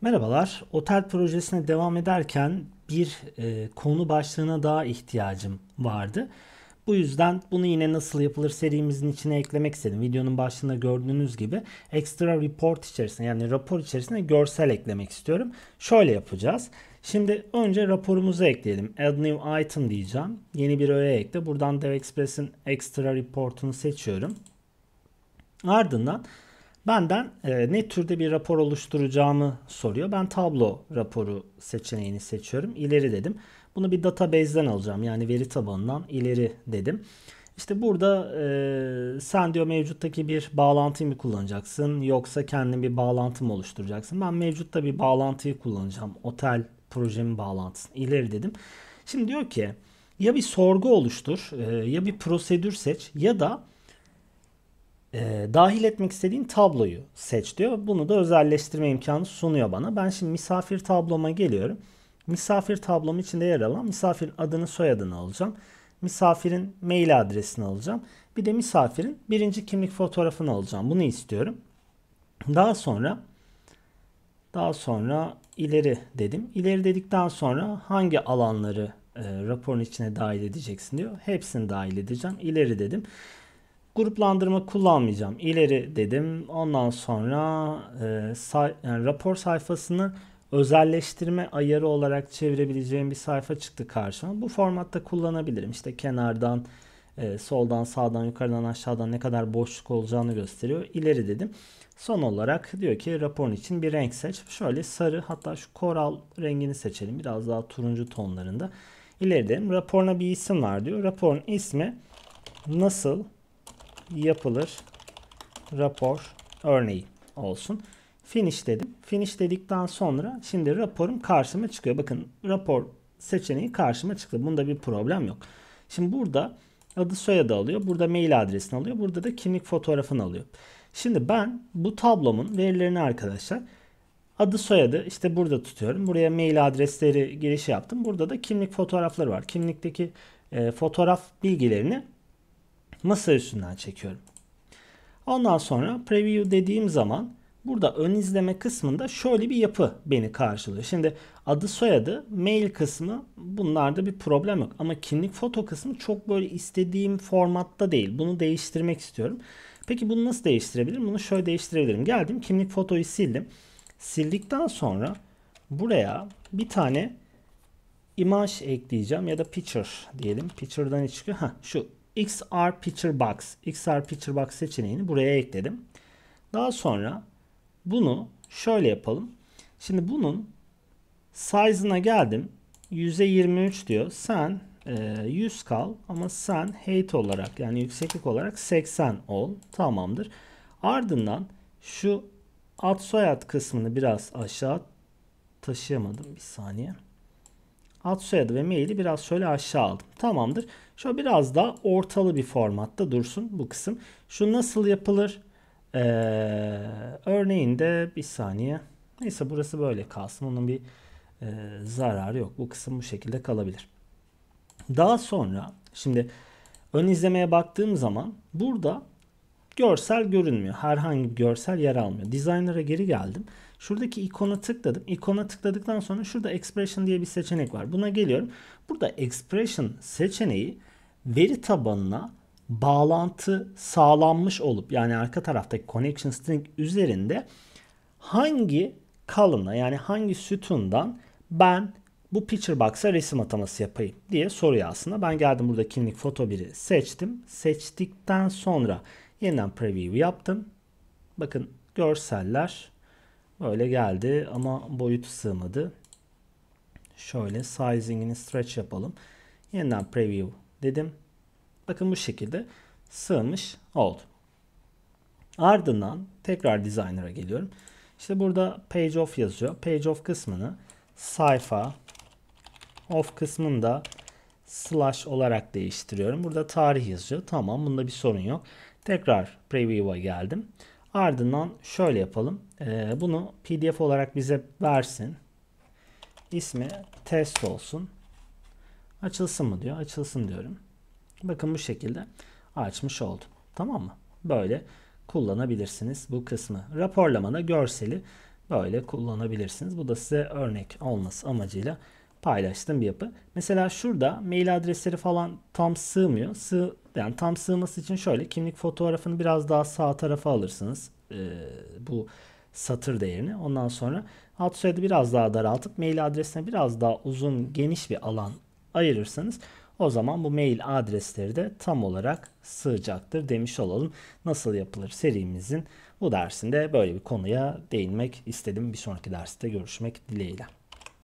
Merhabalar. Otel projesine devam ederken bir e, konu başlığına daha ihtiyacım vardı. Bu yüzden bunu yine nasıl yapılır serimizin içine eklemek istedim. Videonun başında gördüğünüz gibi ekstra report içerisine yani rapor içerisine görsel eklemek istiyorum. Şöyle yapacağız. Şimdi önce raporumuzu ekleyelim. Add new item diyeceğim. Yeni bir öğe ekle. Buradan DevExpress'in ekstra reportunu seçiyorum. Ardından Benden e, ne türde bir rapor oluşturacağımı soruyor. Ben tablo raporu seçeneğini seçiyorum. İleri dedim. Bunu bir database'den alacağım. Yani veri tabanından ileri dedim. İşte burada e, sen diyor mevcuttaki bir bağlantıyı mı kullanacaksın yoksa kendin bir bağlantı mı oluşturacaksın? Ben mevcutta bir bağlantıyı kullanacağım. Otel projemin bağlantısını ileri dedim. Şimdi diyor ki ya bir sorgu oluştur e, ya bir prosedür seç ya da e, dahil etmek istediğin tabloyu seç diyor. Bunu da özelleştirme imkanı sunuyor bana. Ben şimdi misafir tabloma geliyorum. Misafir tablom içinde yer alan misafir adını soyadını alacağım. Misafirin mail adresini alacağım. Bir de misafirin birinci kimlik fotoğrafını alacağım. Bunu istiyorum. Daha sonra daha sonra ileri dedim. İleri dedikten sonra hangi alanları e, raporun içine dahil edeceksin diyor. Hepsini dahil edeceğim. İleri dedim gruplandırma kullanmayacağım. İleri dedim. Ondan sonra e, say yani rapor sayfasını özelleştirme ayarı olarak çevirebileceğim bir sayfa çıktı karşıma. Bu formatta kullanabilirim. İşte kenardan, e, soldan, sağdan, yukarıdan, aşağıdan ne kadar boşluk olacağını gösteriyor. İleri dedim. Son olarak diyor ki raporun için bir renk seç. Şöyle sarı hatta şu koral rengini seçelim. Biraz daha turuncu tonlarında. İleri dedim. Raporuna bir isim var diyor. Raporun ismi nasıl yapılır rapor örneği olsun. Finish dedim. Finish dedikten sonra şimdi raporum karşıma çıkıyor. Bakın rapor seçeneği karşıma çıktı. Bunda bir problem yok. Şimdi burada adı soyadı alıyor. Burada mail adresini alıyor. Burada da kimlik fotoğrafını alıyor. Şimdi ben bu tablomun verilerini arkadaşlar adı soyadı işte burada tutuyorum. Buraya mail adresleri girişi yaptım. Burada da kimlik fotoğrafları var. Kimlikteki e, fotoğraf bilgilerini masa üstünden çekiyorum. Ondan sonra preview dediğim zaman burada ön izleme kısmında şöyle bir yapı beni karşılıyor. Şimdi adı soyadı, mail kısmı bunlarda bir problem yok. Ama kimlik foto kısmı çok böyle istediğim formatta değil. Bunu değiştirmek istiyorum. Peki bunu nasıl değiştirebilirim? Bunu şöyle değiştirebilirim. Geldim kimlik fotoyu sildim. Sildikten sonra buraya bir tane imaj ekleyeceğim ya da picture diyelim. Picture'dan çıkıyor? Heh, şu XR Picture Box, XR Picture Box seçeneğini buraya ekledim. Daha sonra bunu şöyle yapalım. Şimdi bunun size'ına geldim. %23 diyor. Sen e, 100 kal ama sen height olarak yani yükseklik olarak 80 ol. Tamamdır. Ardından şu ad soyad kısmını biraz aşağı taşıyamadım bir saniye. Ad soyadı ve maili biraz şöyle aşağı aldım. Tamamdır. Şöyle biraz daha ortalı bir formatta dursun bu kısım. Şu nasıl yapılır? Ee, de bir saniye. Neyse burası böyle kalsın. Onun bir e, zararı yok. Bu kısım bu şekilde kalabilir. Daha sonra şimdi ön izlemeye baktığım zaman burada görsel görünmüyor. Herhangi bir görsel yer almıyor. Designer'a geri geldim. Şuradaki ikona tıkladım. İkona tıkladıktan sonra şurada expression diye bir seçenek var. Buna geliyorum. Burada expression seçeneği veri tabanına bağlantı sağlanmış olup yani arka taraftaki connection string üzerinde hangi kalına yani hangi sütundan ben bu picture box'a resim ataması yapayım diye soruyor aslında. Ben geldim burada kimlik foto biri seçtim. Seçtikten sonra yeniden preview yaptım. Bakın görseller böyle geldi ama boyut sığmadı. Şöyle sizing'ini stretch yapalım. Yeniden preview dedim. Bakın bu şekilde sığmış oldu. Ardından tekrar designer'a geliyorum. İşte burada page off yazıyor. Page off kısmını sayfa, of kısmında slash olarak değiştiriyorum. Burada tarih yazıyor. Tamam bunda bir sorun yok. Tekrar preview'a geldim. Ardından şöyle yapalım. Ee, bunu pdf olarak bize versin. İsmi test olsun. Açılsın mı diyor. Açılsın diyorum. Bakın bu şekilde açmış oldum. Tamam mı? Böyle kullanabilirsiniz bu kısmı. Raporlamada görseli böyle kullanabilirsiniz. Bu da size örnek olması amacıyla paylaştığım bir yapı. Mesela şurada mail adresleri falan tam sığmıyor. Sığ, yani tam sığması için şöyle kimlik fotoğrafını biraz daha sağ tarafa alırsınız. Ee, bu satır değerini. Ondan sonra alt sürede biraz daha daraltıp mail adresine biraz daha uzun geniş bir alan ayırırsanız o zaman bu mail adresleri de tam olarak sığacaktır demiş olalım. Nasıl yapılır serimizin bu dersinde böyle bir konuya değinmek istedim. Bir sonraki derste görüşmek dileğiyle.